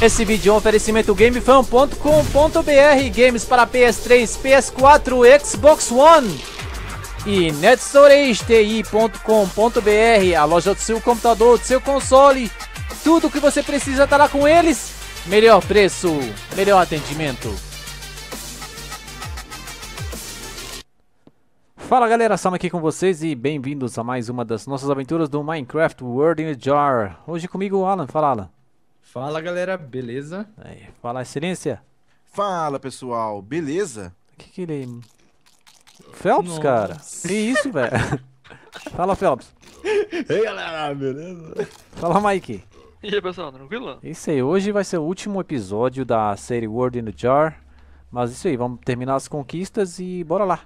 Esse vídeo é um oferecimento gamefan.com.br Games para PS3, PS4, Xbox One E netstorageTI.com.br A loja do seu computador, do seu console Tudo o que você precisa estará com eles Melhor preço, melhor atendimento Fala galera, Sam aqui com vocês e bem-vindos a mais uma das nossas aventuras do Minecraft World in a Jar Hoje comigo o Alan, fala Alan Fala galera, beleza? Aí, fala excelência. Fala pessoal, beleza? O que que ele... É, Phelps, Nossa. cara? Que isso, velho? fala, Phelps. Ei galera, beleza? Fala, Mike. E aí pessoal, tranquilo? É isso aí, hoje vai ser o último episódio da série World in the Jar. Mas isso aí, vamos terminar as conquistas e bora lá.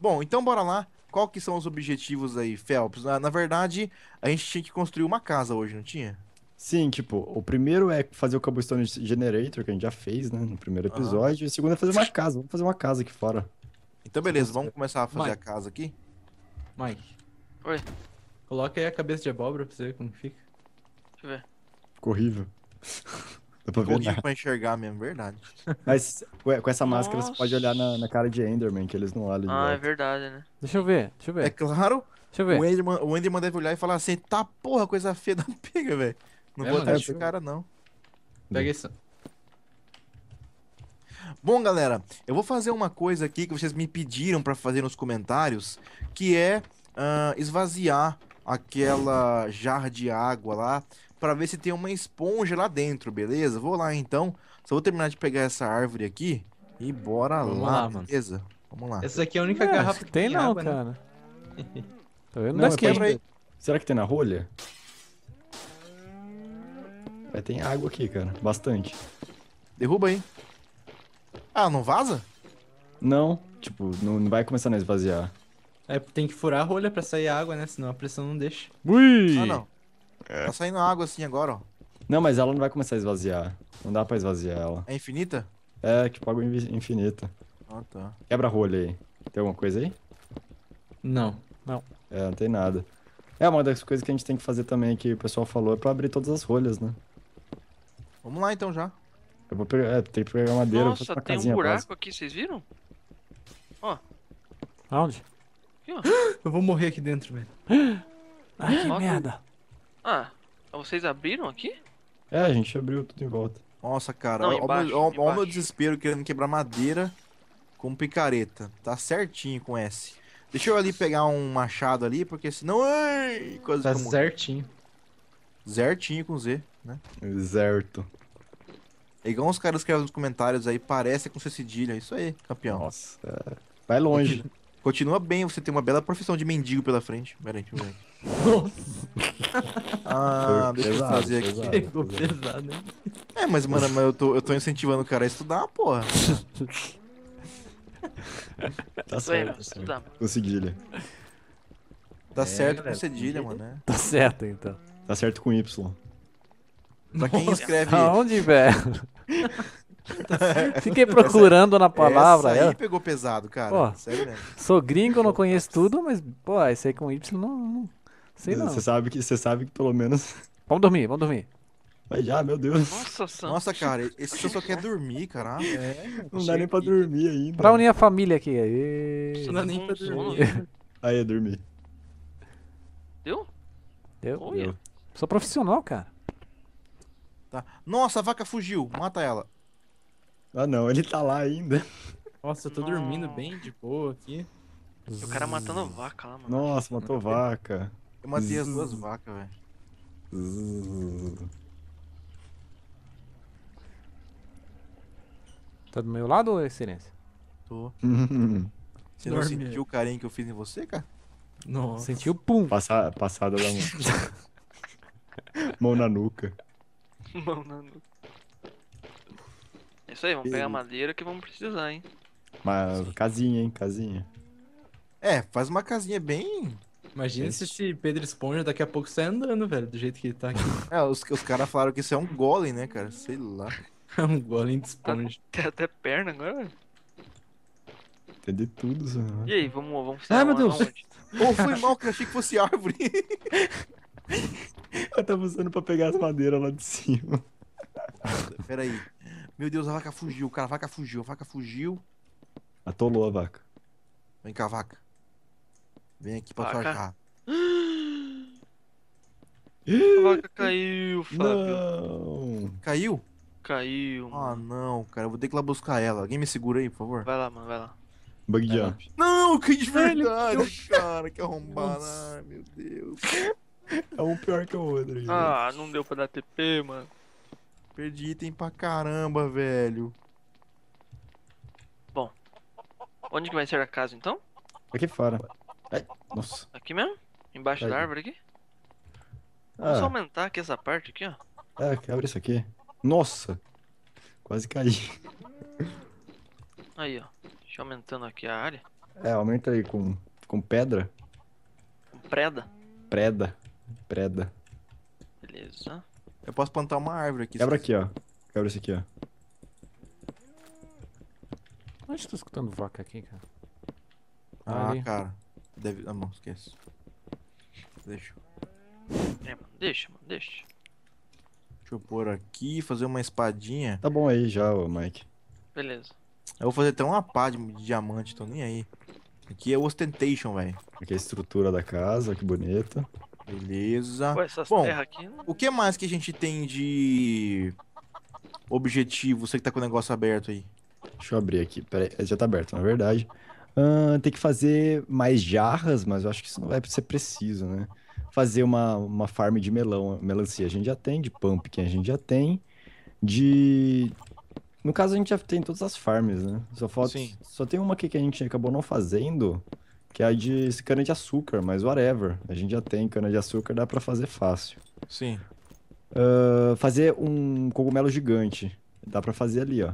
Bom, então bora lá. Qual que são os objetivos aí, Phelps? Na, na verdade, a gente tinha que construir uma casa hoje, não tinha? Sim, tipo, o primeiro é fazer o cobblestone generator, que a gente já fez, né, no primeiro episódio. Ah. E o segundo é fazer uma casa. Vamos fazer uma casa aqui fora. Então, beleza, vamos começar a fazer Mike. a casa aqui? Mike. Oi. Coloca aí a cabeça de abóbora pra você ver como fica. Deixa eu ver. Ficou horrível. Dá pra ver horrível pra enxergar mesmo, verdade. Mas com essa máscara Nossa. você pode olhar na, na, cara de Enderman, que eles não olham. Ah, é verdade, né? Deixa eu ver, deixa eu ver. É claro. Deixa eu ver. O Enderman, o Enderman deve olhar e falar assim: tá porra, coisa feia da pega, velho. Não é, vou atrás é desse cara, não. Pega isso. Bom, galera, eu vou fazer uma coisa aqui que vocês me pediram para fazer nos comentários, que é uh, esvaziar aquela jarra de água lá para ver se tem uma esponja lá dentro, beleza? Vou lá então. Só vou terminar de pegar essa árvore aqui e bora Vamos lá, lá beleza? Vamos lá. Essa aqui é a única é, garrafa que tem, tem não, água, né? cara. Né? tá vendo? Não, é Será que tem na rolha? Mas tem água aqui, cara. Bastante. Derruba aí. Ah, não vaza? Não. Tipo, não, não vai começar a esvaziar. É, tem que furar a rolha pra sair água, né? Senão a pressão não deixa. Ui! Ah, não. É. Tá saindo água assim agora, ó. Não, mas ela não vai começar a esvaziar. Não dá pra esvaziar ela. É infinita? É, tipo água infinita. Ah, tá. Quebra a rolha aí. Tem alguma coisa aí? Não. Não. É, não tem nada. É, uma das coisas que a gente tem que fazer também, que o pessoal falou, é pra abrir todas as rolhas, né? Vamos lá então já. Eu vou pegar. É, tem que pegar madeira. Nossa, tem casinha, um buraco quase. aqui, vocês viram? Ó. Aonde? Aqui, ó. Eu vou morrer aqui dentro, velho. Ai, ah, que merda. Ah, vocês abriram aqui? É, a gente abriu tudo em volta. Nossa, cara, olha o meu desespero querendo quebrar madeira com picareta. Tá certinho com S. Deixa eu ali pegar um machado ali, porque senão. Ai, coisa tá certinho. Zertinho com Z, né? Zerto. É igual os caras escrevem nos comentários aí, parece com C cedilha. Isso aí, campeão. Nossa, é. vai longe. Continua, continua bem, você tem uma bela profissão de mendigo pela frente. Peraí, peraí. Nossa. Ah, deixa pesado, eu fazer aqui. Pesado, pesado, É, mas, mano, mas eu, tô, eu tô incentivando o cara a estudar, porra. tá certo. Estudamos. Com cedilha. Tá é, certo galera, com cedilha, mano. Né? Tá certo, então. Tá certo com Y. Pra quem Nossa, escreve. Aonde, velho? Tá Fiquei procurando essa, na palavra. Isso aí pegou pesado, cara. Pô, Sério, é Sou gringo, não conheço tudo, mas, pô, esse aí com Y não. não sei não. Você sabe, que, você sabe que pelo menos. Vamos dormir, vamos dormir. Vai já, meu Deus. Nossa, Nossa cara, esse só quer dormir, caralho. É, é não dá nem pra dormir ainda. Pra unir a família aqui. Aê. Não dá tá nem pra dormir. Aí, dormir. Deu? Deu. Deu. Sou profissional, cara. Tá. Nossa, a vaca fugiu. Mata ela. Ah não, ele tá lá ainda. Nossa, eu tô dormindo bem de boa aqui. O cara matando vaca lá, mano. Nossa, matou vaca. Eu matei as duas vacas, velho. Tá do meu lado, excelência? Tô. você não Dorme. sentiu o carinho que eu fiz em você, cara? Nossa. Sentiu pum. Passa, passada da mão. Mão na nuca. Mão na nuca. É isso aí, vamos pegar madeira que vamos precisar, hein? Mas casinha, hein? Casinha. É, faz uma casinha bem. Imagina se esse Pedro Esponja daqui a pouco sai andando, velho, do jeito que ele tá aqui. É, os, os caras falaram que isso é um golem, né, cara? Sei lá. É um golem de esponja. Tem tá, tá até perna agora, velho. Tem de tudo, Zé. E aí, vamos, vamos Ah, meu Deus! Ou oh, foi mal, que eu achei que fosse árvore. Ela tava usando pra pegar as madeiras lá de cima. Peraí. Meu Deus, a vaca fugiu, cara. A vaca fugiu, a vaca fugiu. Atolou a vaca. Vem cá, vaca. Vem aqui pra tocar. A vaca caiu, Fábio. Não. Caiu? Caiu. Ah, mano. Ah, não, cara. Eu vou ter que ir lá buscar ela. Alguém me segura aí, por favor? Vai lá, mano, vai lá. Bug jump. Não, que de verdade, cara. Que arrombado. Ai, meu Deus. É um pior que o outro. Gente. Ah, não deu pra dar TP, mano. Perdi item pra caramba, velho. Bom. Onde que vai ser a casa, então? Aqui fora. Ai, nossa. Aqui mesmo? Embaixo Ai. da árvore aqui? Ah. Vamos aumentar aqui essa parte aqui, ó. É, abre isso aqui. Nossa! Quase caí. Aí, ó. Deixa eu aumentando aqui a área. É, aumenta aí com, com pedra. Com preda? Preda. Preda. Beleza. Eu posso plantar uma árvore aqui. Quebra aqui, ó. Quebra esse aqui, ó. Onde tá escutando vaca aqui, cara? Ah, Ali. cara. Deve... Ah, não, esquece. Deixa. É, mano, deixa, mano, deixa. Deixa eu pôr aqui, fazer uma espadinha. Tá bom aí já, ô Mike. Beleza. Eu vou fazer até uma pá de diamante, tô nem aí. Aqui é ostentation, velho. Aqui é a estrutura da casa, que bonita. Beleza. Pô, essas Bom, terras aqui. O que mais que a gente tem de objetivo? Você que tá com o negócio aberto aí. Deixa eu abrir aqui. Peraí, já tá aberto, na verdade. Uh, tem que fazer mais jarras, mas eu acho que isso não vai ser preciso, né? Fazer uma, uma farm de melão, melancia a gente já tem, de pumpkin a gente já tem, de... No caso, a gente já tem todas as farms, né? Só falta... Sim. Só tem uma aqui que a gente acabou não fazendo, que é a de cana de açúcar, mas whatever. A gente já tem cana de açúcar, dá para fazer fácil. Sim. Uh, fazer um cogumelo gigante. Dá para fazer ali, ó.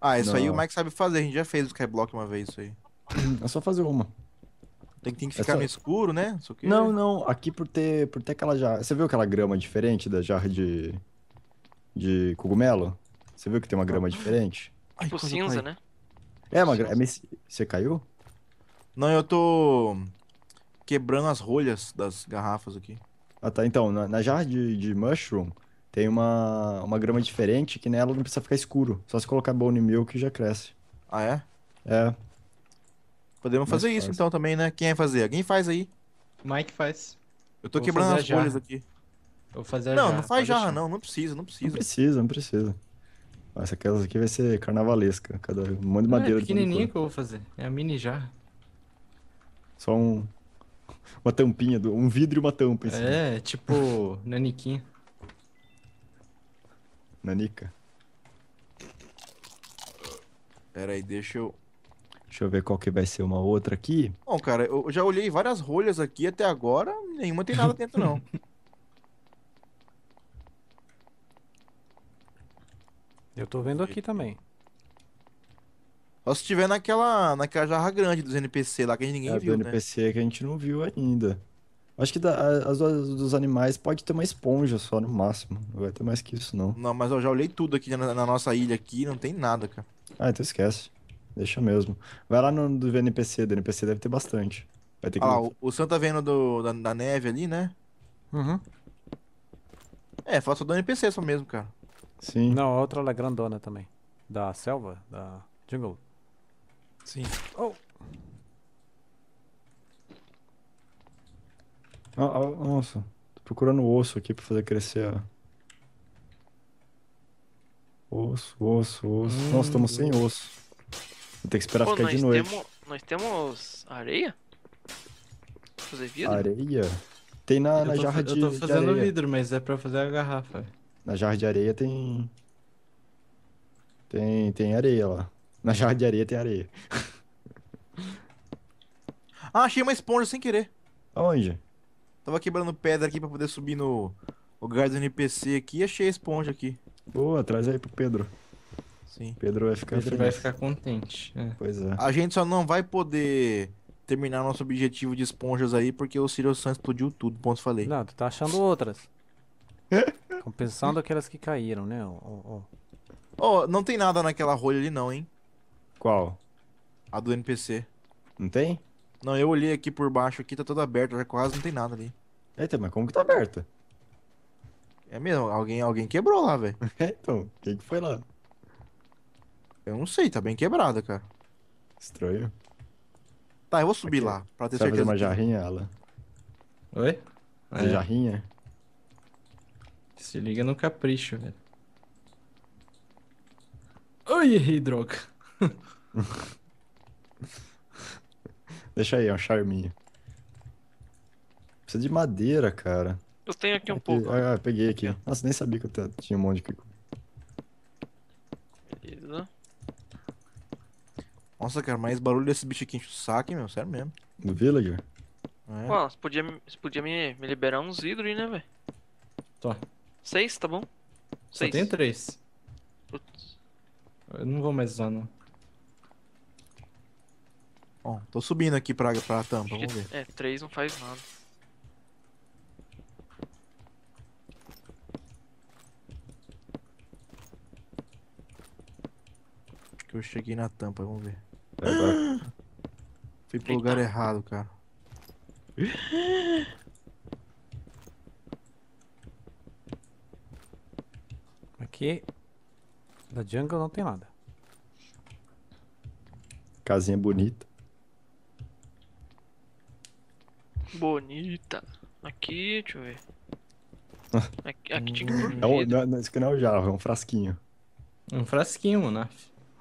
Ah, isso Não. aí o Mike sabe fazer. A gente já fez o Skyblock uma vez, isso aí. É só fazer uma. Tem que, tem que é ficar Essa... no escuro, né? Que... Não, não. Aqui por ter, por ter aquela jarra. Você viu aquela grama diferente da jarra de. de cogumelo? Você viu que tem uma grama diferente? tipo cinza, né? É, uma é Você caiu? Não, eu tô quebrando as rolhas das garrafas aqui. Ah tá, então, na, na jarra de, de mushroom tem uma, uma grama diferente que nela não precisa ficar escuro. Só se colocar bone milk já cresce. Ah é? É. Podemos fazer isso então também, né? Quem vai fazer? Alguém faz aí. Mike faz. Eu tô Vou quebrando as rolhas aqui. Vou fazer Não, jarra, não faz jarra, não. Não precisa, não precisa. Não precisa, não precisa. Essa aqui vai ser carnavalesca. Cada um monte de ah, é madeira. É pequenininho que eu vou fazer. É a mini jarra. Só um, uma tampinha, do, um vidro e uma tampa. É, tipo naniquinha. Nanica. Pera aí, deixa eu... Deixa eu ver qual que vai ser uma outra aqui. Bom, cara, eu já olhei várias rolhas aqui até agora, nenhuma tem nada dentro, não. eu tô vendo aqui também. Só se tiver naquela, naquela jarra grande dos NPC lá que a gente ninguém é, viu, do né? NPC que a gente não viu ainda. Acho que da, as dos animais pode ter uma esponja só, no máximo. Não vai ter mais que isso, não. Não, mas eu já olhei tudo aqui na, na nossa ilha aqui, não tem nada, cara. Ah, então esquece. Deixa mesmo. Vai lá no do NPC, do NPC deve ter bastante. Vai ter que... Ah, o, o Sam tá vendo do, da, da, neve ali, né? Uhum. É, falta do NPC só mesmo, cara. Sim. Não, a outra ela é grandona também. Da selva, da jungle. Sim. Oh! Ah, ah, nossa, tô procurando osso aqui pra fazer crescer Osso, osso, osso. Hum. Nossa, estamos sem osso. Vou ter que esperar Pô, ficar de noite. Temo, nós temos areia? Pra fazer vidro? Areia? Tem na, na jarra de. areia Eu tô fazendo vidro, mas é pra fazer a garrafa. Na jarra de areia tem. Tem, tem areia lá. Na jarra de areia tem areia. ah, achei uma esponja sem querer. Aonde? Tava quebrando pedra aqui pra poder subir no lugar do NPC aqui e achei a esponja aqui. Boa, traz aí pro Pedro. Sim. Pedro vai ficar Pedro feliz. vai ficar contente. É. Pois é. A gente só não vai poder terminar nosso objetivo de esponjas aí porque o Sirius Sun explodiu tudo, ponto falei. Não, tu tá achando outras. Compensando aquelas que caíram, né? Oh, oh. oh, não tem nada naquela rolha ali não, hein? Qual? A do NPC. Não tem? Não, eu olhei aqui por baixo, aqui tá toda aberta, já quase não tem nada ali. Eita, mas como que tá aberta? É mesmo, alguém, alguém quebrou lá, velho. então, quem que foi lá? Eu não sei, tá bem quebrada, cara. Estranho. Tá, eu vou subir aqui. lá, pra ter Você certeza. Vai fazer uma jarrinha, ela. Oi? Uma é. jarrinha? Se liga no capricho, velho. Ai, errei, droga. Deixa aí, é um charminho. Precisa de madeira, cara. Eu tenho aqui um aqui, pouco. Ah, peguei aqui. aqui. Nossa, nem sabia que eu tinha um monte de aqui. Beleza. Nossa, cara, mais barulho desse bicho aqui enche o saco, meu. Sério mesmo. Do villager? É. Pô, você podia, você podia me, me liberar uns vidros aí, né, velho? Tá. Seis, tá bom? Seis. Só tenho três. Putz. Eu não vou mais usar, não. Bom, tô subindo aqui pra, pra tampa, vamos ver. É, 3 não faz nada. Acho que eu cheguei na tampa, vamos ver. Fui pro lugar errado, cara. Aqui na jungle não tem nada. Casinha bonita. Bonita. Aqui, deixa eu ver. Ah. Aqui, aqui tinha que hum. dormir. É um, não, não, isso aqui não é o jarro, é um frasquinho. Um frasquinho, mano.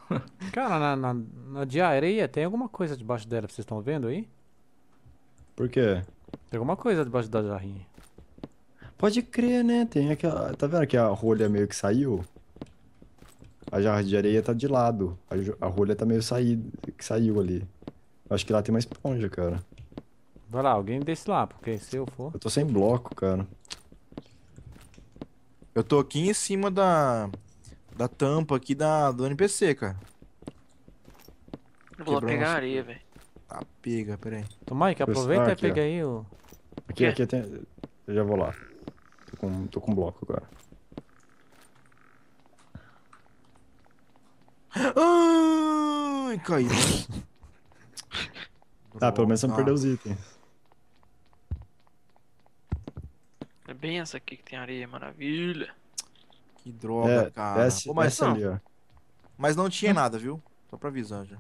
Né? Cara, na, na, na diareia tem alguma coisa debaixo dela, vocês estão vendo aí? Por quê? Tem alguma coisa debaixo da jarrinha. Pode crer, né? Tem aquela. Tá vendo que a rolha meio que saiu? A jarra de areia tá de lado. A, a rolha tá meio saída, que saiu ali. Acho que lá tem uma esponja, cara. Vai lá, alguém desse lá, porque se eu for. Eu tô sem bloco, cara. Eu tô aqui em cima da. Da tampa aqui da, do NPC, cara. Vou lá pegar areia, velho. Tá, pega, peraí. Tomai, Mike, aproveita e pega ó. aí o. Aqui, aqui tem. Eu já vou lá. Tô com, tô com bloco agora. Ai, caiu. Tá, pelo menos você não ah. perdeu os itens. bem essa aqui que tem areia, maravilha. Que droga, é, cara. Desce, Pô, mas, não, ali, ó. mas não tinha hum. nada, viu? Só pra avisar já.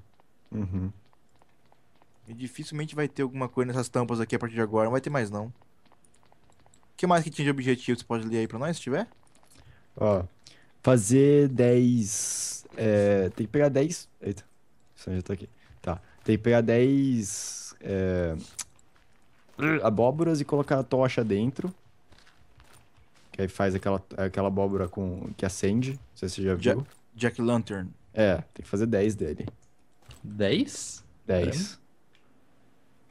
Uhum. E dificilmente vai ter alguma coisa nessas tampas aqui a partir de agora. Não vai ter mais, não. O que mais que tinha de objetivo? Você pode ler aí pra nós, se tiver? Ó, fazer 10... É, tem que pegar 10... Eita, isso já tá aqui. Tá, tem que pegar 10... É, abóboras e colocar a tocha dentro. Que aí faz aquela, aquela abóbora com, que acende. Não sei se você já viu. Jack, Jack Lantern. É, tem que fazer 10 dele. 10? 10. É.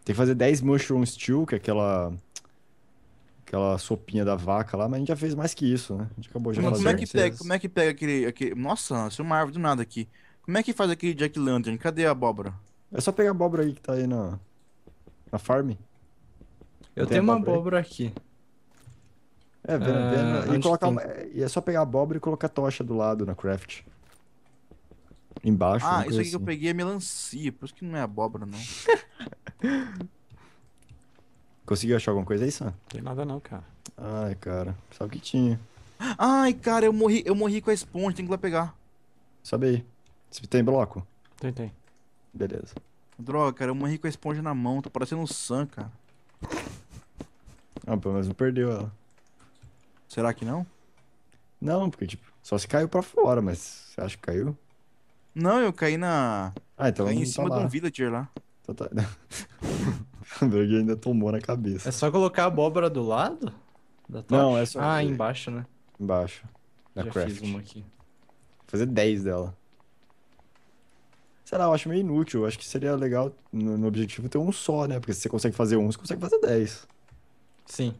Tem que fazer 10 Mushroom Stew, que é aquela. Aquela sopinha da vaca lá, mas a gente já fez mais que isso, né? A gente acabou já mas como é que pega, Como é que pega aquele. aquele... Nossa, nasceu é uma árvore do nada aqui. Como é que faz aquele Jack Lantern? Cadê a abóbora? É só pegar a abóbora aí que tá aí na. Na farm. Eu Tem tenho uma abóbora, abóbora aqui. É, vendo, vena. Ah, é, e, colocar uma... e é só pegar a abóbora e colocar a tocha do lado na craft. Embaixo. Ah, isso aqui assim. que eu assim. peguei é melancia, por isso que não é abóbora, não. Conseguiu achar alguma coisa aí, Sam? Não tem nada não, cara. Ai, cara. Sabe o que tinha. Ai, cara, eu morri, eu morri com a esponja, tem que ir lá pegar. Sabe aí. tem bloco? Tem, tem. Beleza. Droga, cara, eu morri com a esponja na mão, tô tá parecendo um Sam, cara. Ah, pelo menos não perdeu ela. Será que não? Não, porque, tipo, só se caiu pra fora, mas você acha que caiu? Não, eu caí na. Ah, então. Caí em tá cima tá de um villager lá. Então tá. Né? o Berg ainda tomou na cabeça. É só colocar a abóbora do lado? não, é só. Ah, embaixo, né? Embaixo. Na Já craft. fiz uma aqui. Vou fazer 10 dela. Será? eu acho meio inútil. Eu acho que seria legal no, no, objetivo ter um só, né? Porque se você consegue fazer um, você consegue fazer 10. Sim.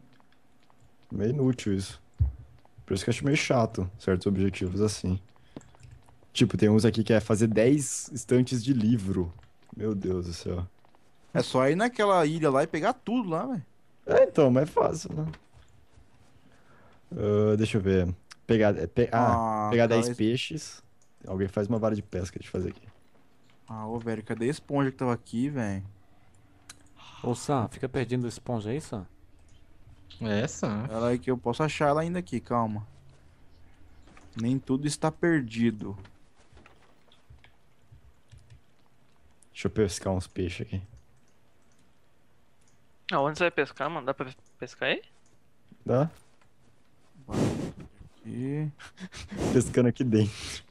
Meio inútil isso. Por isso que eu acho meio chato certos objetivos assim. Tipo, tem uns aqui que é fazer 10 estantes de livro. Meu Deus do céu. É só ir naquela ilha lá e pegar tudo lá, velho. É, então, mas é fácil, né? Uh, deixa eu ver. Pegar, é, pe... ah, ah, pegar 10 peixes. Alguém faz uma vara de pesca de fazer aqui. Ah, ô, velho, cadê a esponja que tava aqui, velho? Ô, Sam, fica perdendo esponja aí, Sam? Essa? Ela é que eu posso achar ela ainda aqui, calma. Nem tudo está perdido. Deixa eu pescar uns peixes aqui. Aonde você vai pescar, mano? Dá pra pescar aí? Dá. Aqui. Pescando aqui dentro.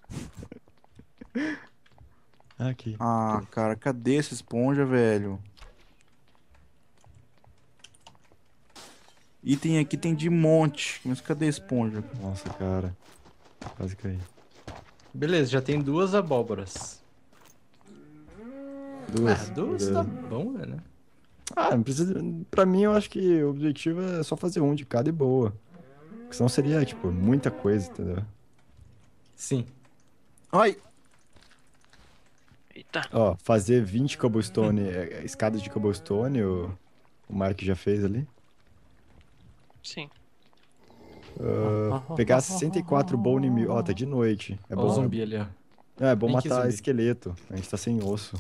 aqui. Ah, cara, cadê essa esponja, velho? Item aqui tem de monte. Mas cadê a esponja? Nossa, cara. Quase caí. Beleza, já tem duas abóboras. Duas. Ah, duas tá bom, né, né? Ah, não precisa... pra mim eu acho que o objetivo é só fazer um de cada e boa. Porque senão seria, tipo, muita coisa, entendeu? Sim. Ai! Eita. Ó, fazer 20 cobblestone, é, é, escadas de cobblestone, o, o Mark já fez ali. Sim. Uh, pegar 64 bone meal. Ó, tá de noite. É bom. Oh, zumbi ali, ó. É, é bom matar esqueleto. A gente tá sem osso.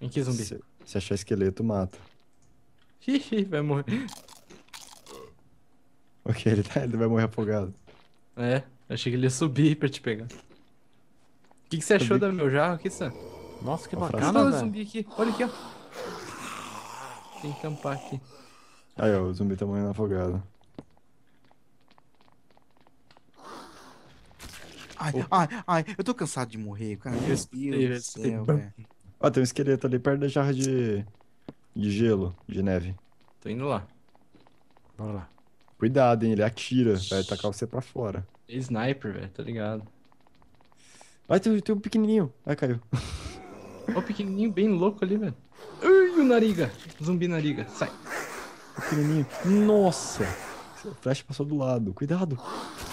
Em que zumbi. Se, se achar esqueleto, mata. Ixi, vai morrer. Ok, ele, tá, ele vai morrer afogado. É, achei que ele ia subir pra te pegar. O que, que você achou da meu jarro aqui, Sam? Nossa, que bacana, Olha o zumbi aqui, olha aqui, ó. Tem que tampar aqui. Aí, ó, o zumbi tá morrendo afogado. Ai, oh. ai, ai, eu tô cansado de morrer, cara. Meu Deus do céu, velho. Ó, tem um esqueleto ali perto da jarra de, de gelo, de neve. Tô indo lá. Bora lá. Cuidado, hein? Ele atira, vai atacar você pra fora. Sniper, velho, tá ligado? Ai, tem, tem um pequenininho. Ai, caiu. Ó, o pequenininho bem louco ali, velho. Ai, o nariga. Zumbi nariga. Sai. Pequenininho. Nossa. O flash passou do lado. Cuidado.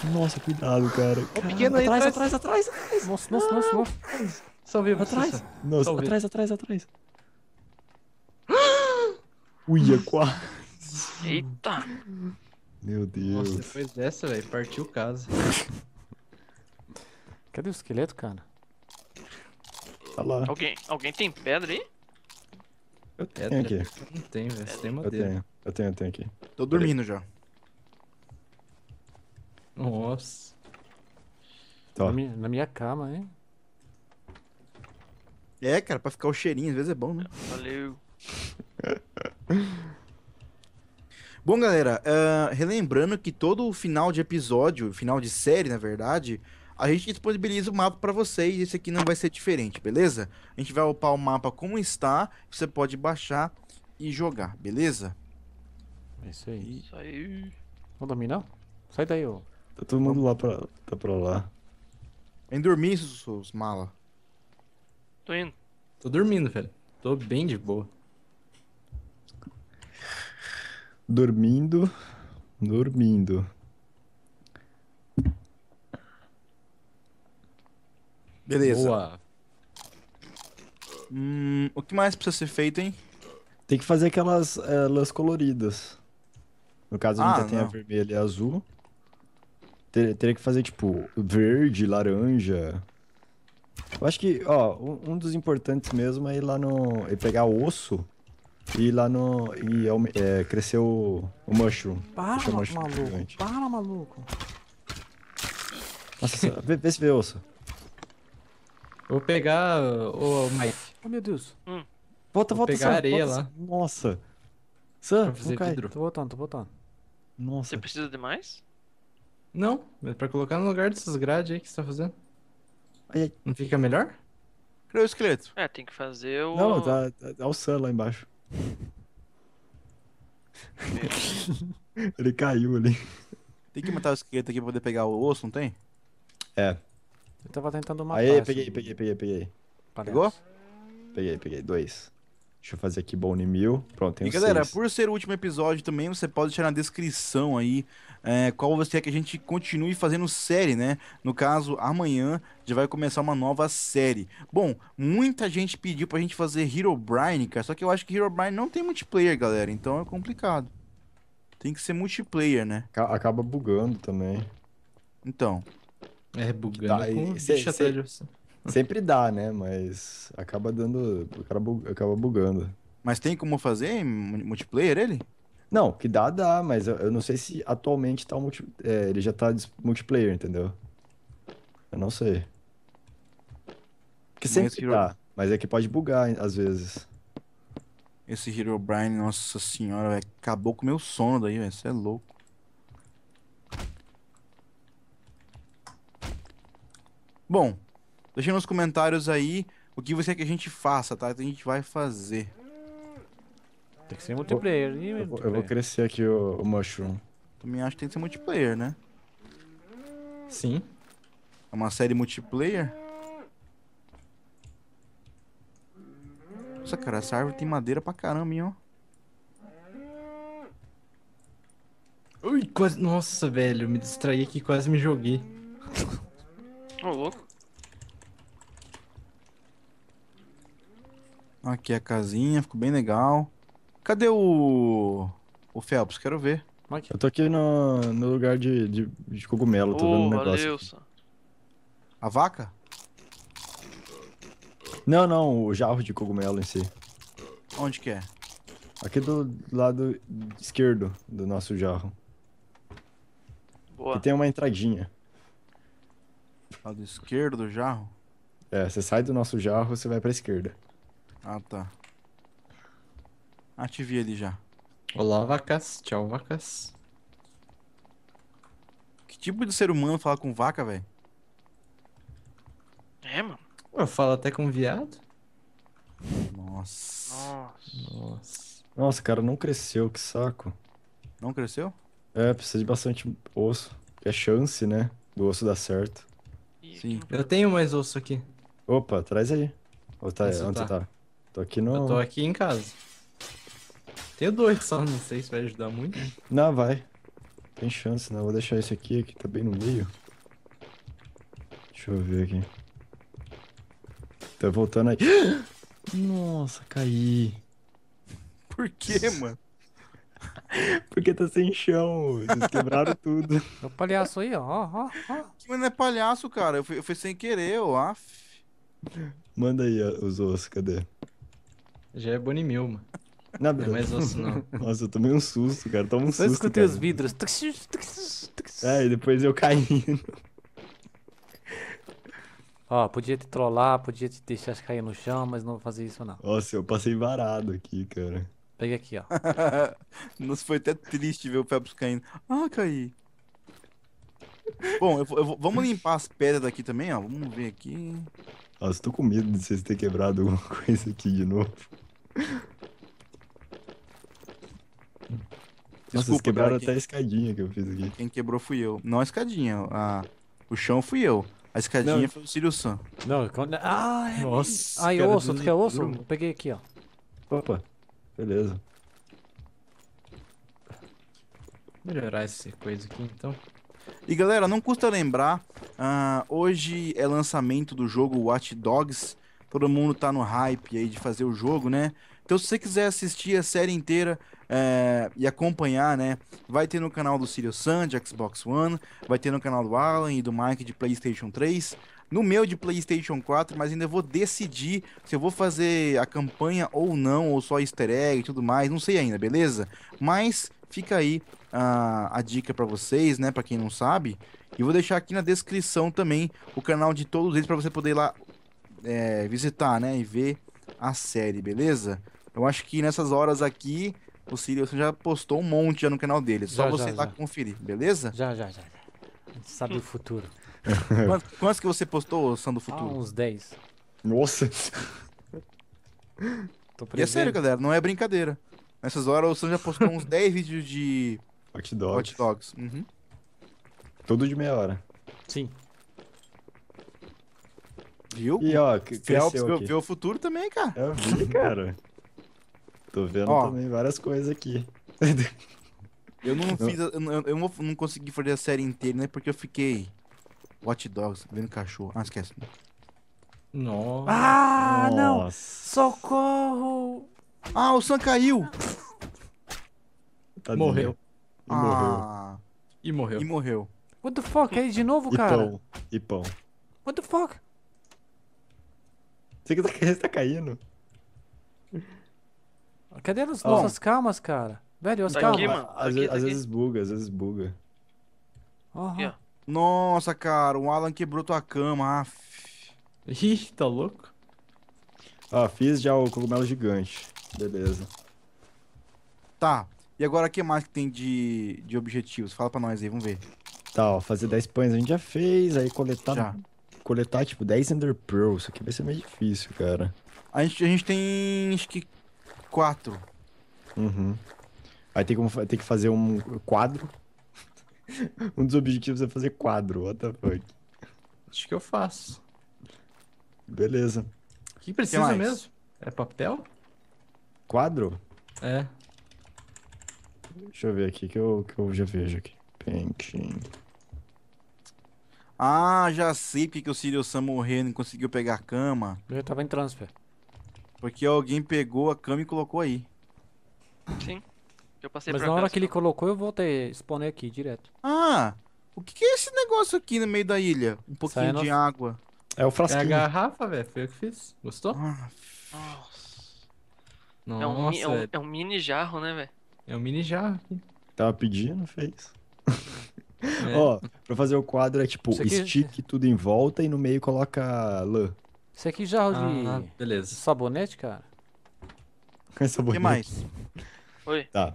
Nossa, cuidado, cara. Oh, pequeno aí, atrás, atrás, atrás, atrás. Nossa, nossa, nossa, nossa. Salve, atrás. Nossa, atrás, atrás, atrás. é quase. Eita. Meu Deus. Nossa, depois dessa, velho, partiu casa. Cadê o esqueleto, cara? Tá lá. Alguém, alguém tem pedra aí? Eu tenho aqui. Não tem, velho. Você tem madeira. Eu tenho, eu tenho, eu tenho aqui. Tô dormindo já. Nossa. Tá. Na minha, na minha, cama, hein? É, cara, pra ficar o cheirinho, às vezes é bom, né? Valeu. bom, galera, uh, relembrando que todo final de episódio, final de série, na verdade, a gente disponibiliza o mapa para vocês. Esse aqui não vai ser diferente, beleza? A gente vai upar o mapa como está. Você pode baixar e jogar, beleza? É isso aí. Isso aí. Vamos dominar? Sai daí, ô. Tá todo mundo lá pra, tá pra lá. Vem dormir, seus mala. Tô indo. Tô dormindo, velho. Tô bem de boa. Dormindo. Dormindo. Beleza. Boa. Hum, o que mais precisa ser feito, hein? Tem que fazer aquelas é, lãs coloridas. No caso, a gente ah, tem a vermelha e a azul. Ter, teria que fazer, tipo, verde, laranja. Eu acho que, ó, um, um dos importantes mesmo é ir lá no. É pegar osso e ir lá no. e é, crescer o, o mushroom. Para, o mushroom maluco. Gigante. Para, maluco. Nossa, vê, vê se vê osso. Vou pegar o oh, Mike. Oh, meu Deus. Hum. Volta, Vou pegar Sam, areia volta, lá. Nossa. Sam, fazer não cai. Vidro. Tô voltando, tô voltando. Nossa. Você precisa de mais? Não, é pra colocar no lugar dessas grades aí que você tá fazendo. Não fica melhor? Criou o esqueleto? É, tem que fazer o. Não, tá, dá, o Sun lá embaixo. Ele caiu ali. Tem que matar o esqueleto aqui pra poder pegar o osso, não tem? É. Eu tava tentando matar. Aí, peguei, peguei, peguei, peguei. Pegou? Peguei, peguei. Dois. Deixa eu fazer aqui Bone Mill. Pronto, tem E galera, seis. por ser o último episódio também, você pode deixar na descrição aí é, qual você quer que a gente continue fazendo série, né? No caso, amanhã já vai começar uma nova série. Bom, muita gente pediu pra gente fazer Herobrine, cara. Só que eu acho que Herobrine não tem multiplayer, galera. Então é complicado. Tem que ser multiplayer, né? Acaba bugando também. Então. É, bugando. Tá, com... Deixa cê, até... Sempre dá, né? Mas acaba dando. Acaba bugando. Mas tem como fazer em multiplayer ele? Não, que dá, dá, mas eu, não sei se atualmente tá multi... É, ele já tá multiplayer, entendeu? Eu não sei. Porque mas sempre dá, mas é que pode bugar às vezes. Esse hero Brian, nossa senhora, véio, acabou com o meu sono daí, velho. Você é louco. Bom, Deixa nos comentários aí o que você quer que a gente faça, tá? Então a gente vai fazer. Tem que ser multiplayer. Eu vou, multiplayer. Eu, vou crescer aqui o, o Mushroom. Também acho que tem que ser multiplayer, né? Sim. É uma série multiplayer? Nossa, cara, essa árvore tem madeira pra caramba, hein, ó. Ui, quase... Nossa, velho, me distraí aqui, quase me joguei. Ô, louco. Aqui a casinha, ficou bem legal. Cadê o. O Phelps? Quero ver. Eu tô aqui no, no lugar de, de, de cogumelo, oh, vendo o um negócio. a vaca? Não, não, o jarro de cogumelo em si. Onde que é? Aqui do lado esquerdo do nosso jarro. Boa. E tem uma entradinha. Lado esquerdo do jarro? É, você sai do nosso jarro, você vai pra esquerda. Ah, tá. Ativei ah, ele já. Olá, vacas. Tchau, vacas. Que tipo de ser humano fala com vaca, velho? É, mano. Eu falo até com viado. Nossa. Nossa. Nossa. Nossa, cara, não cresceu, que saco. Não cresceu? É, precisa de bastante osso. É chance, né? Do osso dar certo. Sim. Eu tenho mais osso aqui. Opa, traz aí. Ou tá, onde tá. tá? Tô aqui no. Eu tô aqui em casa. Tenho dois só, não sei se vai ajudar muito. Não, vai. Tem chance, não. Né? Vou deixar esse aqui, que tá bem no meio. Deixa eu ver aqui. Tá voltando aí. Nossa, caí. Por que, mano? Porque tá sem chão, eles quebraram tudo. É o palhaço aí, ó, ó, ó. é palhaço, cara. Eu fui, eu fui sem querer, ó. Manda aí os ossos, cadê? Já é Bonimil, mano. Não, não é mais osso, não. Nossa, eu tomei um susto, cara. Toma um eu susto. Eu escutei cara. os vidros. É, e depois eu caí. Ó, podia te trollar, podia te deixar cair no chão, mas não vou fazer isso, não. Nossa, eu passei varado aqui, cara. Pega aqui, ó. Nossa, foi até triste ver o Phelps caindo. Ah, caí. Bom, eu eu vamos limpar as pedras daqui também, ó. Vamos ver aqui. Nossa, tô com medo de vocês terem quebrado alguma coisa aqui de novo. Desculpa, Nossa, vocês quebraram cara, até a escadinha que eu fiz aqui. Quem quebrou fui eu. Não a escadinha, a... o chão fui eu. A escadinha não, foi o Sirius Sam. Não, quando... Ah, é Nossa, Ai, é osso, tu quer osso? Eu peguei aqui, ó. Opa, beleza. Melhorar essa coisa aqui, então. E galera, não custa lembrar, uh, hoje é lançamento do jogo Watch Dogs. Todo mundo tá no hype aí de fazer o jogo, né? Então se você quiser assistir a série inteira é, e acompanhar, né? Vai ter no canal do Sirius Sun, de Xbox One, vai ter no canal do Alan e do Mike de Playstation 3 no meu de PlayStation 4, mas ainda vou decidir se eu vou fazer a campanha ou não, ou só easter egg e tudo mais, não sei ainda, beleza? Mas Fica aí a, a dica para vocês, né? Para quem não sabe. E vou deixar aqui na descrição também o canal de todos eles para você poder ir lá é, visitar, né? E ver a série, beleza? Eu acho que nessas horas aqui o Sirius já postou um monte já no canal dele. só já, você já, ir lá conferir, beleza? Já, já, já. A gente sabe o futuro. Quantos, quantos, que você postou, Sam do Futuro? Ah, uns 10. Nossa. e é sério, galera, não é brincadeira. Nessas horas o Sam já postou uns 10 vídeos de hot dogs. Hot dogs. Uhum. Tudo de meia hora. Sim. Viu? E ó, cresceu aqui. Vê o futuro também, cara. Eu vi, cara. Tô vendo ó, também várias coisas aqui. eu não fiz, eu, eu não, não consegui fazer a série inteira, né? Porque eu fiquei Hot Dogs, vendo cachorro. Ah, esquece. Nossa. Ah, não! Socorro! Ah, o Sam caiu! Morreu. E ah. morreu. E morreu. E morreu. What the fuck? É de novo, e cara? Pão. E pão. What the fuck? Você que tá, tá caindo. Cadê as oh. nossas calmas, cara? Velho, as tá calmas. Aqui, mano. Tá às, aqui, vezes, tá às vezes buga, às vezes buga. Uhum. Nossa, cara, o Alan quebrou tua cama. Aff. Ih, tá louco? Ah, fiz já o cogumelo gigante. Beleza. Tá. E agora o que mais que tem de, de objetivos? Fala pra nós aí, vamos ver. Tá, ó, fazer 10 pães a gente já fez, aí coletar. Já. Coletar, tipo, 10 Ender Pearls. Isso aqui vai ser meio difícil, cara. A gente, a gente tem acho que 4. Uhum. Aí tem, como, tem que fazer um quadro. um dos objetivos é fazer quadro, what the fuck. Acho que eu faço. Beleza. O que precisa que mesmo? É papel? Quadro? É. Deixa eu ver aqui que eu, que eu já vejo aqui. Painting. Ah, já sei porque que o Sirius Sam morreu não conseguiu pegar a cama. Ele tava em transfer. Porque alguém pegou a cama e colocou aí. Sim. Eu passei Mas na hora que ele então. colocou, eu voltei exponer aqui direto. Ah! O que, que é esse negócio aqui no meio da ilha? Um pouquinho de água. É o É a garrafa, velho. Foi eu que fiz. Gostou? Ah, Ah, nossa, é, um, é, um, é, é um mini jarro, né, velho? É um mini jarro Tava pedindo, fez. É. Ó, pra fazer o quadro é tipo, aqui... stick tudo em volta e no meio coloca lã. Isso aqui jarro é ah, de beleza. sabonete, cara? É sabonete. O que mais? Oi. Tá.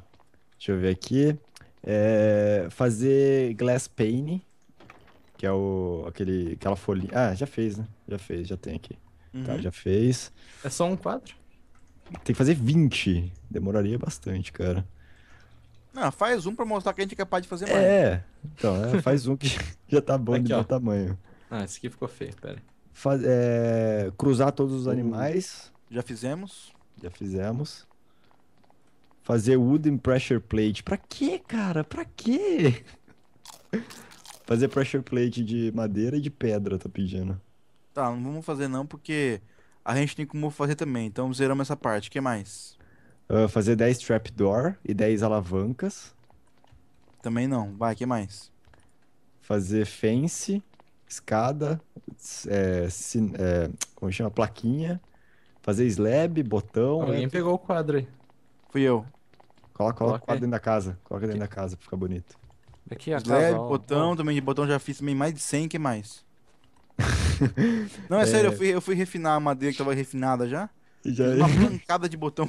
Deixa eu ver aqui. É... Fazer glass pane, que é o... Aquele... aquela folhinha. Ah, já fez, né? Já fez, já tem aqui. Tá, uhum. Tá, já fez. É só um quadro? Tem que fazer 20. Demoraria bastante, cara. Não, ah, faz um pra mostrar que a gente é capaz de fazer mais. É, então, é, faz um que já tá bom aqui, de ó. tamanho. Ah, esse aqui ficou feio, pera. Faz, é, cruzar todos os animais. Já fizemos. Já fizemos. Fazer wooden pressure plate. Pra quê, cara? Pra quê? Fazer pressure plate de madeira e de pedra, tá pedindo. Tá, não vamos fazer não, porque a gente tem como fazer também. Então zeramos essa parte. O que mais? Uh, fazer 10 trapdoor e 10 alavancas. Também não. Vai, que mais? Fazer fence, escada, é, sin, é, como chama? Plaquinha. Fazer slab, botão. Alguém né? pegou o quadro aí. Fui eu. Coloca, coloca o quadro aí. dentro da casa. Coloca dentro Aqui. da casa pra ficar bonito. Aqui, é a slab, botão, ó. também de botão já fiz também mais de 100, que mais? Não, é, é, sério, eu fui, eu fui refinar a madeira que tava refinada já. Já Uma é. pancada de botão.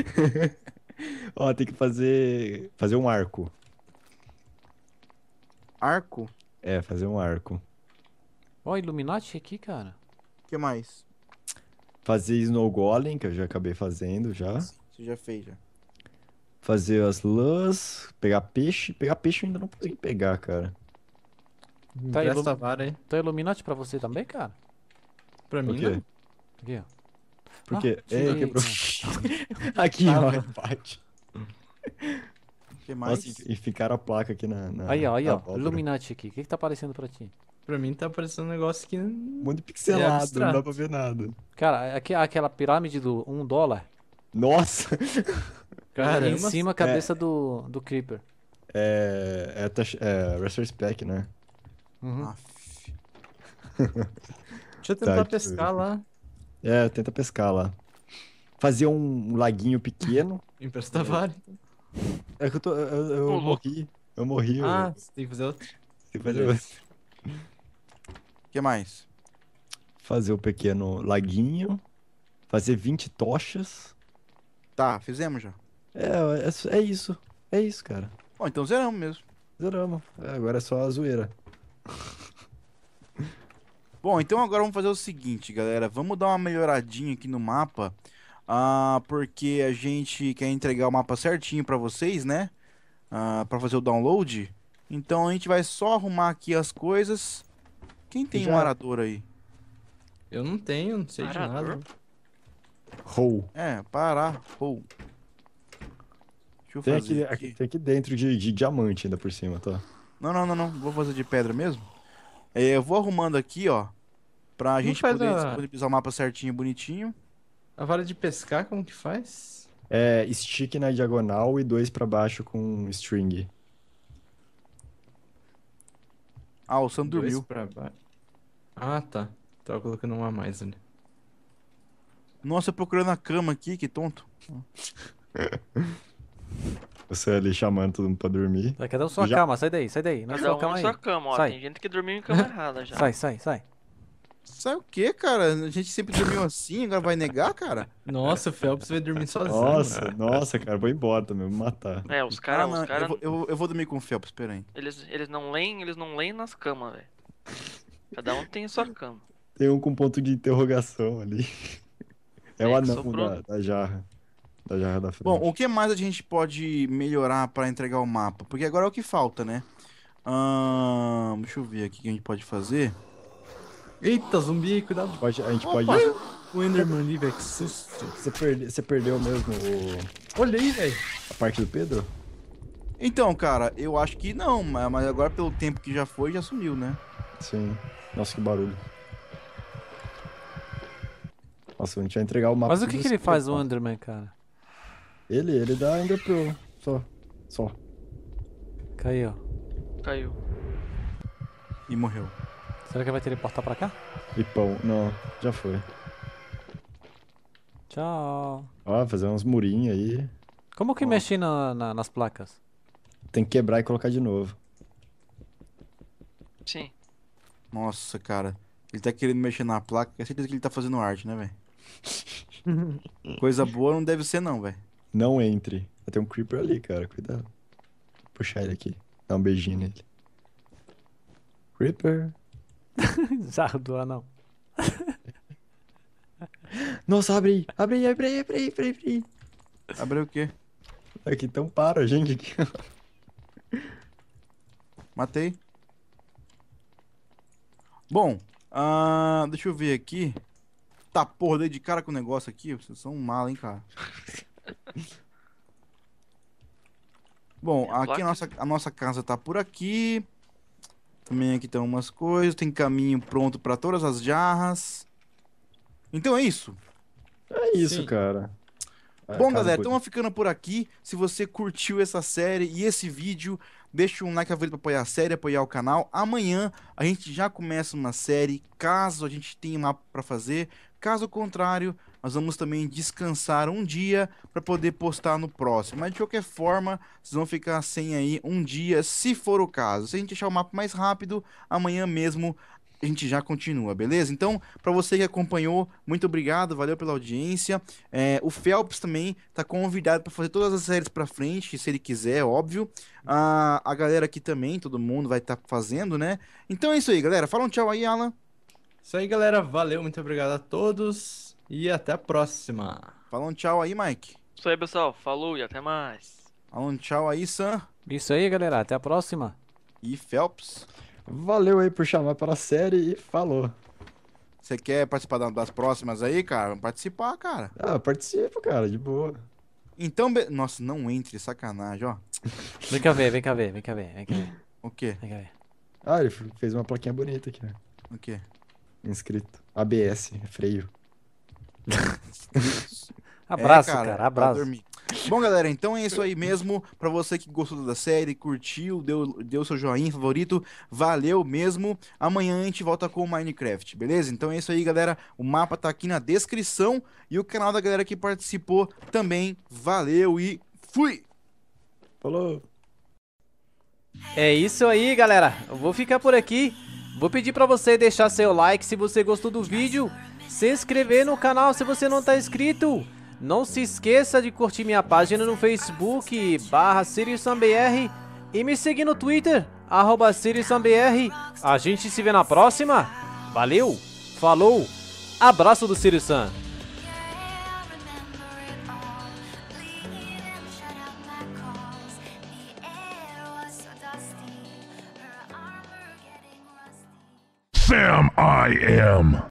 Ó, tem que fazer. Fazer um arco. Arco? É, fazer um arco. Ó, Illuminati aqui, cara. O que mais? Fazer Snow Golem, que eu já acabei fazendo já. você já fez já. Fazer as lãs, pegar peixe. Pegar peixe eu ainda não consegui pegar, cara. Tá, ilum... vara aí. tá Illuminati pra você também, cara? Pra mim, Aqui, ó. Porque. Ah, Ei, quebrou. É, aqui, ah, ó, empate. que mais? Nossa, e ficaram a placa aqui na. na aí, ó, aí, ó. Válvula. Né? aqui. O que, que tá aparecendo pra ti? Pra mim tá aparecendo um negócio que. Muito é pixelado, é não dá pra ver nada. Cara, aqui, aquela pirâmide do 1 um dólar. Nossa! Cara, em cima a cabeça é... do, do Creeper. É. É, tá é Resource Pack, né? Uhum. Deixa eu tentar tá, pescar tipo... lá. É, tenta pescar lá. fazer um laguinho pequeno. Emprestar vale. É que eu tô. Eu, eu oh, morri. Eu morri. Ah, eu... você tem que fazer outro. tem que fazer outro. O que mais? Fazer o um pequeno laguinho. Fazer 20 tochas. Tá, fizemos já. É, é, é isso. É isso, cara. Bom, então zeramos mesmo. Zeramos. É, agora é só a zoeira. Bom, então agora vamos fazer o seguinte, galera. Vamos dar uma melhoradinha aqui no mapa. Uh, porque a gente quer entregar o mapa certinho para vocês, né? Uh, ah, para fazer o download. Então a gente vai só arrumar aqui as coisas. Quem tem Já. um arador aí? Eu não tenho, não sei arador. de nada. Roll. É, parar, rou. Deixa eu tem fazer aqui, aqui. Tem aqui dentro de, de diamante ainda por cima, tá? Não, não, não, não. Vou fazer de pedra mesmo. É, eu vou arrumando aqui, ó. Pra Como gente poder a... disponibilizar o mapa certinho, bonitinho. A vara de pescar, como que faz? É, stick na diagonal e dois para baixo com string. Ah, o Sam dormiu. Pra baixo. Ah, tá. Tava colocando uma a mais ali. Nossa, procurando a cama aqui, que tonto. Você ali chamando todo mundo pra dormir. Vai, cada um sua já... cama, sai daí, sai daí. Não a sua cama sua cama, ó. Sai. Tem gente que dormiu em cama errada já. Sai, sai, sai. Sai o quê, cara? A gente sempre dormiu assim, agora vai negar, cara? Nossa, o Felps vai dormir sozinho. Nossa, mano. nossa, cara, vou embora também, vou matar. É, os caras. Ah, cara... eu, eu, eu, vou dormir com o pera aí. Eles, eles não leem, eles não leem nas camas, velho. Cada um tem a sua cama. Tem um com ponto de interrogação ali. É, é o anão da, da jarra da jarra da frente. Bom, o que mais a gente pode melhorar para entregar o mapa? Porque agora é o que falta, né? Hum, deixa eu ver aqui o que a gente pode fazer. Eita, zumbi, cuidado. A gente pode. A gente Opa, pode... O Enderman ali, velho, é que susto. Você, perde, você perdeu mesmo o. Olha aí, velho. A parte do Pedro? Então, cara, eu acho que não, mas agora pelo tempo que já foi, já sumiu, né? Sim. Nossa, que barulho. Nossa, a gente vai entregar o mapa. Mas o que, que ele faz, o Enderman, cara? Ele, ele dá ainda pro. Só. Só. Caiu. Caiu. E morreu. Será que vai teleportar pra cá? E pão, não, já foi. Tchau. Ó, fazer uns murinhos aí. Como que mexi na, na, nas placas? Tem que quebrar e colocar de novo. Sim. Nossa, cara. Ele tá querendo mexer na placa. É certeza que ele tá fazendo arte, né, velho? Coisa boa não deve ser, não, velho. Não entre. Tem um creeper ali, cara. Cuidado. Vou puxar ele aqui. Dar um beijinho nele. Creeper. Zardo, não. Nossa, abre aí. Abre aí, abre aí, abre aí, abre aí. Abre, aí. abre o quê? Aqui, então para, gente. Aqui, Matei. Bom, uh, deixa eu ver aqui. Tá, porra, dei de cara com o negócio aqui. Vocês são um mal, hein, cara. Bom, é, aqui a nossa, a nossa casa tá por aqui. Também aqui tem umas coisas. Tem caminho pronto para todas as jarras. Então é isso. É isso, Sim. cara. É, Bom, galera, coisa. estamos ficando por aqui. Se você curtiu essa série e esse vídeo, deixa um like favorito para apoiar a série, apoiar o canal. Amanhã a gente já começa uma série, caso a gente tenha mapa para fazer. Caso contrário, nós vamos também descansar um dia para poder postar no próximo. Mas de qualquer forma, vocês vão ficar sem aí um dia, se for o caso. Se a gente achar o mapa mais rápido, amanhã mesmo a gente já continua, beleza? Então, para você que acompanhou, muito obrigado, valeu pela audiência. É, o Phelps também tá convidado para fazer todas as séries para frente, se ele quiser, óbvio. A, a galera aqui também, todo mundo vai estar tá fazendo, né? Então é isso aí, galera. Fala um tchau aí, Alan. Isso aí, galera. Valeu, muito obrigado a todos. E até a próxima. Falou um tchau aí, Mike. Isso aí, pessoal. Falou e até mais. Falou um tchau aí, Sam. Isso aí, galera. Até a próxima. E Phelps. Valeu aí por chamar para a série e falou. Você quer participar das próximas aí, cara? Participar, cara. Ah, participo, cara, de boa. Então, be... nossa, não entre, sacanagem, ó. Vem cá ver, vem cá ver, vem cá ver, vem cá ver. O quê? Vem cá ver. Ah, ele fez uma plaquinha bonita aqui, né? O quê? Inscrito. ABS, é freio. É, abraço, é, cara, cara, abraço. Bom, galera, então é isso aí mesmo. Para você que gostou da série, curtiu, deu, deu seu joinha favorito, valeu mesmo. Amanhã a gente volta com o Minecraft, beleza? Então é isso aí, galera. O mapa tá aqui na descrição e o canal da galera que participou também. Valeu e fui! Falou! É isso aí, galera. Eu vou ficar por aqui. Vou pedir para você deixar seu like se você gostou do vídeo se inscrever no canal se você não está inscrito. Não se esqueça de curtir minha página no Facebook, barra SiriusSamBR, e me seguir no Twitter, arroba SiriusSamBR. A gente se vê na próxima. Valeu, falou, abraço do Sirius Sam. Sam I am.